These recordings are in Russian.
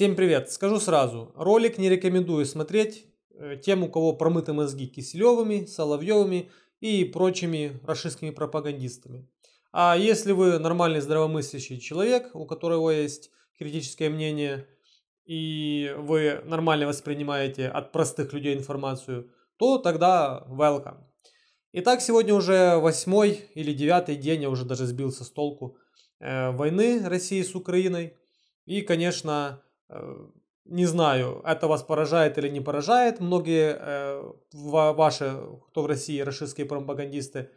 Всем привет! Скажу сразу, ролик не рекомендую смотреть э, тем, у кого промыты мозги Киселевыми, Соловьевыми и прочими рашистскими пропагандистами. А если вы нормальный здравомыслящий человек, у которого есть критическое мнение, и вы нормально воспринимаете от простых людей информацию, то тогда welcome. Итак, сегодня уже восьмой или девятый день, я уже даже сбился с толку, э, войны России с Украиной. И, конечно, Э, не знаю, это вас поражает или не поражает. Многие э, ваши, кто в России, российские пропагандисты,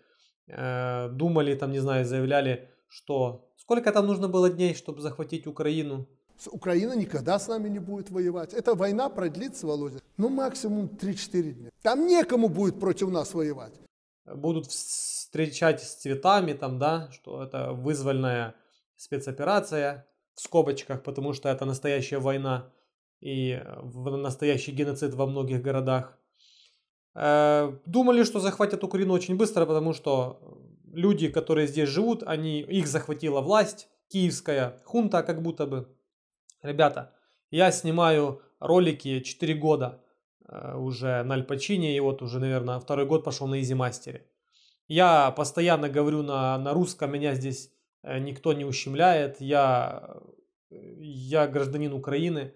э, думали, там, не знаю, заявляли, что сколько там нужно было дней, чтобы захватить Украину? Украина никогда с нами не будет воевать. Эта война продлится, Володя, ну максимум 3-4 дня. Там некому будет против нас воевать. Будут встречать с цветами, там, да, что это вызвольная спецоперация, в скобочках, потому что это настоящая война и э, настоящий геноцид во многих городах. Э, думали, что захватят Украину очень быстро, потому что люди, которые здесь живут, они, их захватила власть, киевская хунта как будто бы. Ребята, я снимаю ролики 4 года э, уже на Альпачине, и вот уже, наверное, второй год пошел на Изи Мастере. Я постоянно говорю на, на русском, меня здесь Э, никто не ущемляет, я, э, я гражданин Украины,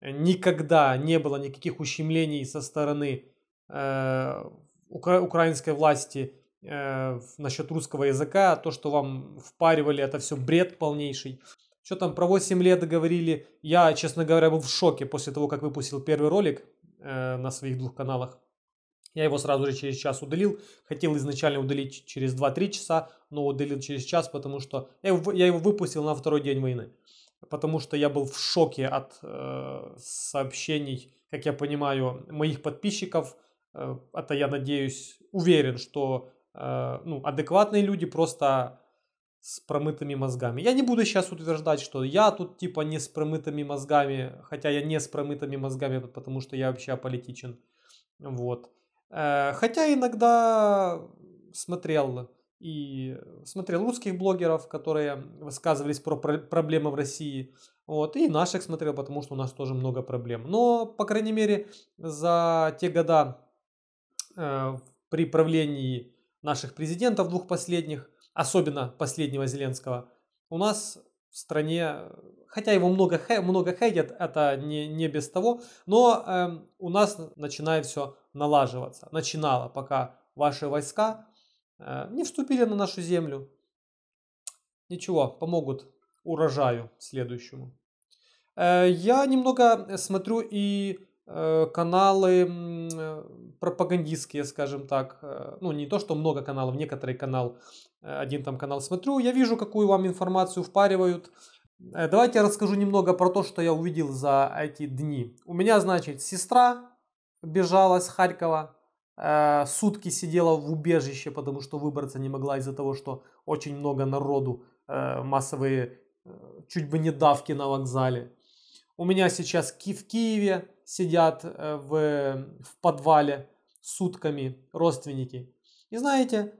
никогда не было никаких ущемлений со стороны э, укра- украинской власти э, насчет русского языка, то, что вам впаривали, это все бред полнейший. Что там, про 8 лет говорили, я, честно говоря, был в шоке после того, как выпустил первый ролик э, на своих двух каналах. Я его сразу же через час удалил. Хотел изначально удалить через 2-3 часа, но удалил через час, потому что я его, выпустил на второй день войны. Потому что я был в шоке от э, сообщений, как я понимаю, моих подписчиков. Э, это я надеюсь, уверен, что э, ну, адекватные люди просто с промытыми мозгами. Я не буду сейчас утверждать, что я тут типа не с промытыми мозгами, хотя я не с промытыми мозгами, потому что я вообще аполитичен. Вот. Э, хотя иногда смотрел и э, смотрел русских блогеров, которые высказывались про проблемы в России, вот, и наших смотрел, потому что у нас тоже много проблем. Но, по крайней мере, за те года э, при правлении наших президентов двух последних, особенно последнего Зеленского, у нас в стране, хотя его много, много хейтят, это не, не без того, но э, у нас начинает все налаживаться, начинала, пока ваши войска э, не вступили на нашу землю. Ничего, помогут урожаю следующему. Э, я немного смотрю и э, каналы пропагандистские, скажем так. Ну, не то, что много каналов, некоторый канал, один там канал смотрю. Я вижу, какую вам информацию впаривают. Давайте я расскажу немного про то, что я увидел за эти дни. У меня, значит, сестра бежала с Харькова, э, сутки сидела в убежище, потому что выбраться не могла из-за того, что очень много народу, э, массовые э, чуть бы не давки на вокзале. У меня сейчас ки в Киеве сидят в, в подвале сутками родственники. И знаете,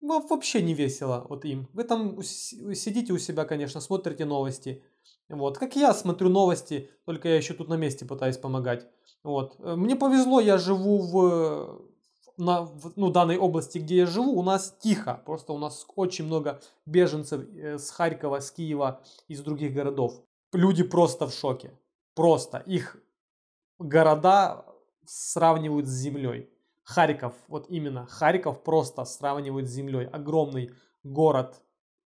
вообще не весело вот им. Вы там сидите у себя, конечно, смотрите новости. Вот, как я смотрю новости, только я еще тут на месте пытаюсь помогать. Вот. Э, мне повезло, я живу э, в, на, в ну, данной области, где я живу, у нас тихо. Просто у нас очень много беженцев э, с Харькова, с Киева, из других городов. Люди просто в шоке. Просто. Их города сравнивают с землей. Харьков, вот именно, Харьков просто сравнивают с землей. Огромный город,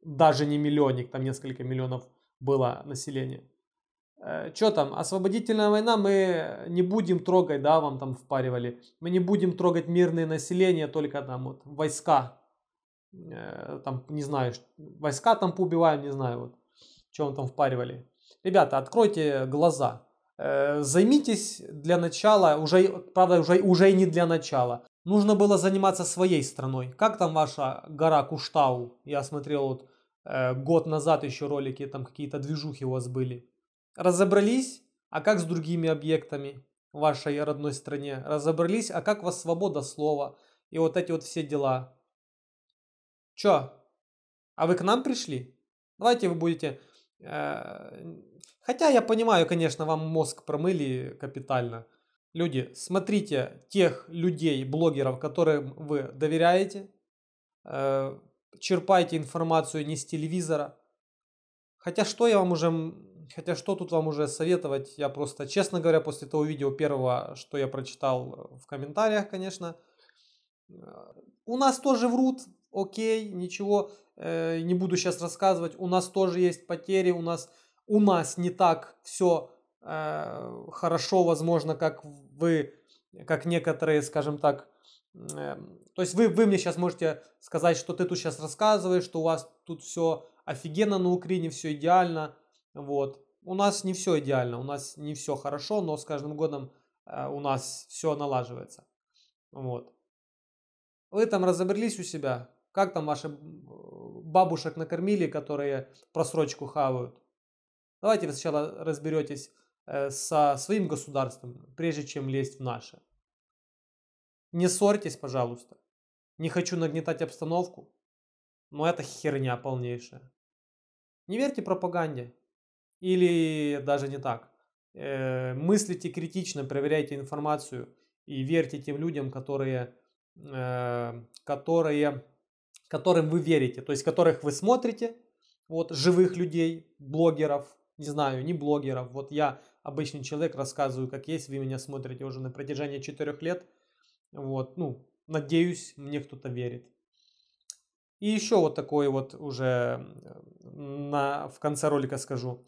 даже не миллионник, там несколько миллионов было население. Э, что там, освободительная война, мы не будем трогать, да, вам там впаривали, мы не будем трогать мирное население, только там вот войска, э, там, не знаю, войска там поубиваем, не знаю, вот, что вам там впаривали. Ребята, откройте глаза, э, займитесь для начала, уже, правда, уже, уже и не для начала, нужно было заниматься своей страной. Как там ваша гора Куштау? Я смотрел вот Э, год назад еще ролики, там какие-то движухи у вас были. Разобрались, а как с другими объектами в вашей родной стране? Разобрались, а как у вас свобода слова? И вот эти вот все дела. Чё? А вы к нам пришли? Давайте вы будете... Э, хотя я понимаю, конечно, вам мозг промыли капитально. Люди, смотрите тех людей, блогеров, которым вы доверяете, э, черпайте информацию не с телевизора. Хотя что я вам уже, хотя что тут вам уже советовать, я просто, честно говоря, после того видео первого, что я прочитал э, в комментариях, конечно, э, у нас тоже врут, окей, ничего, э, не буду сейчас рассказывать, у нас тоже есть потери, у нас, у нас не так все хорошо, возможно, как вы, как некоторые, скажем так, Эм, то есть вы, вы мне сейчас можете сказать, что ты тут сейчас рассказываешь, что у вас тут все офигенно на Украине, все идеально. Вот. У нас не все идеально, у нас не все хорошо, но с каждым годом э, у нас все налаживается. Вот. Вы там разобрались у себя, как там ваши бабушек накормили, которые просрочку хавают. Давайте вы сначала разберетесь э, со своим государством, прежде чем лезть в наше. Не ссорьтесь, пожалуйста. Не хочу нагнетать обстановку, но это херня полнейшая. Не верьте пропаганде. Или даже не так. Э, мыслите критично, проверяйте информацию и верьте тем людям, которые, э, которые, которым вы верите, то есть которых вы смотрите, вот живых людей, блогеров, не знаю, не блогеров. Вот я обычный человек, рассказываю, как есть, вы меня смотрите уже на протяжении четырех лет – вот, ну, надеюсь, мне кто-то верит. И еще вот такой вот уже на, в конце ролика скажу.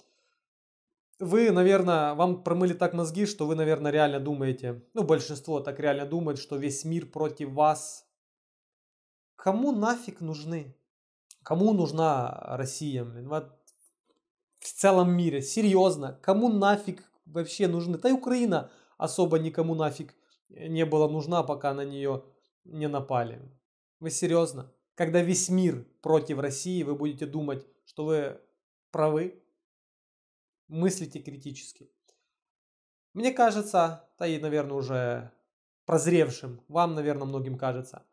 Вы, наверное, вам промыли так мозги, что вы, наверное, реально думаете, ну, большинство так реально думает, что весь мир против вас. Кому нафиг нужны? Кому нужна Россия, блин? Вот в целом мире, серьезно, кому нафиг вообще нужны? Да и Украина особо никому нафиг не была нужна, пока на нее не напали. Вы серьезно? Когда весь мир против России, вы будете думать, что вы правы? Мыслите критически. Мне кажется, да и, наверное, уже прозревшим, вам, наверное, многим кажется,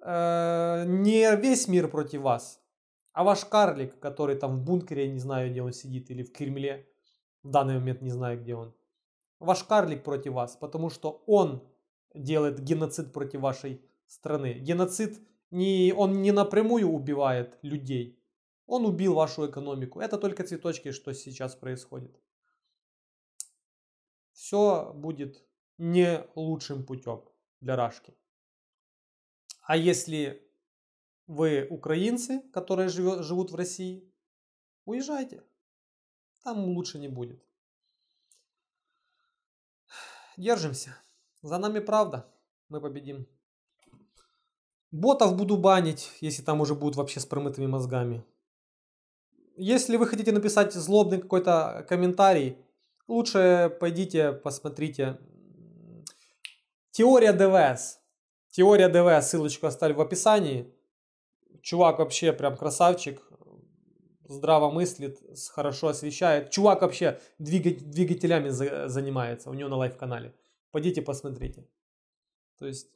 э, не весь мир против вас, а ваш карлик, который там в бункере, я не знаю, где он сидит, или в Кремле, в данный момент не знаю, где он, ваш карлик против вас, потому что он делает геноцид против вашей страны. Геноцид, не, он не напрямую убивает людей, он убил вашу экономику. Это только цветочки, что сейчас происходит. Все будет не лучшим путем для Рашки. А если вы украинцы, которые живет, живут в России, уезжайте. Там лучше не будет. Держимся. За нами правда. Мы победим. Ботов буду банить, если там уже будут вообще с промытыми мозгами. Если вы хотите написать злобный какой-то комментарий, лучше пойдите посмотрите. Теория ДВС. Теория ДВС, ссылочку оставлю в описании. Чувак вообще прям красавчик здраво мыслит, хорошо освещает. Чувак вообще двигателями занимается у него на лайв-канале. Пойдите посмотрите. То есть,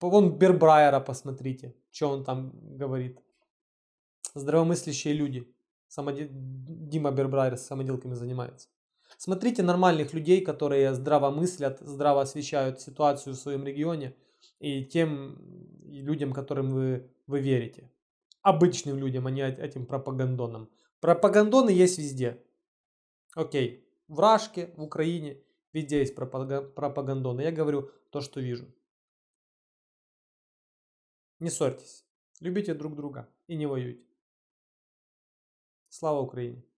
вон Бербрайера посмотрите, что он там говорит. Здравомыслящие люди. Самоди... Дима Бербрайер с самоделками занимается. Смотрите нормальных людей, которые здраво мыслят, здраво освещают ситуацию в своем регионе и тем людям, которым вы, вы верите обычным людям, а не этим пропагандонам. Пропагандоны есть везде. Окей, в Рашке, в Украине, везде есть пропагандоны. Я говорю то, что вижу. Не ссорьтесь. Любите друг друга и не воюйте. Слава Украине!